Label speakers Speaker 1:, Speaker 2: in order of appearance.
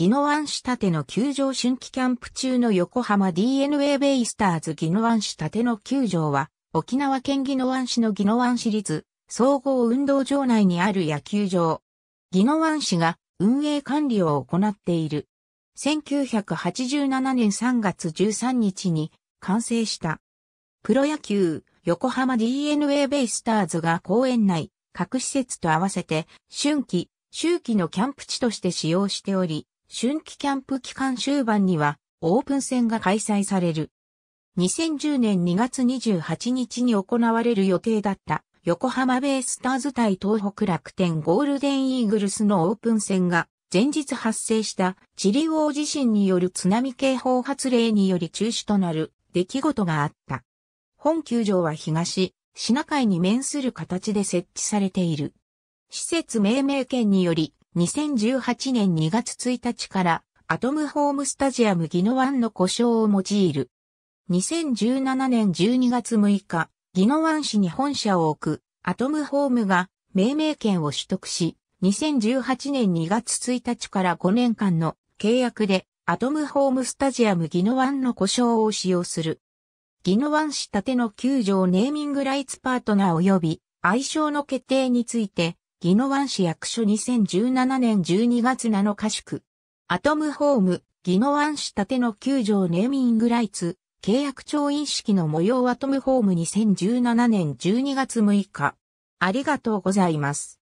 Speaker 1: ギノワン仕立の球場春季キャンプ中の
Speaker 2: 横浜 DNA ベイスターズギノワン仕立の球場は、沖縄県ギノワン市のギノワン市立総合運動場内にある野球場。ギノワン市が運営管理を行っている。1987年3月13日に完成した。プロ野球横浜 DNA ベイスターズが公園内各施設と合わせて春季、秋季のキャンプ地として使用しており、春季キャンプ期間終盤にはオープン戦が開催される。2010年2月28日に行われる予定だった横浜ベイスターズ対東北楽天ゴールデンイーグルスのオープン戦が前日発生したチリ王地震による津波警報発令により中止となる出来事があった。本球場は東、品海に面する形で設置されている。施設命名権により2018年2月1日からアトムホームスタジアムギノワンの故障を用いる。2017年12月6日、ギノワン市に本社を置くアトムホームが命名権を取得し、2018年2月1日から5年間の契約でアトムホームスタジアムギノワンの故障を使用する。ギノワン市建ての球場ネーミングライツパートナー及び愛称の決定について宜野湾市役所2017年12月7日宿。アトムホーム、宜野湾市建の9条ネーミングライツ、契約調印式の模様アトムホーム2017年
Speaker 1: 12月6日。ありがとうございます。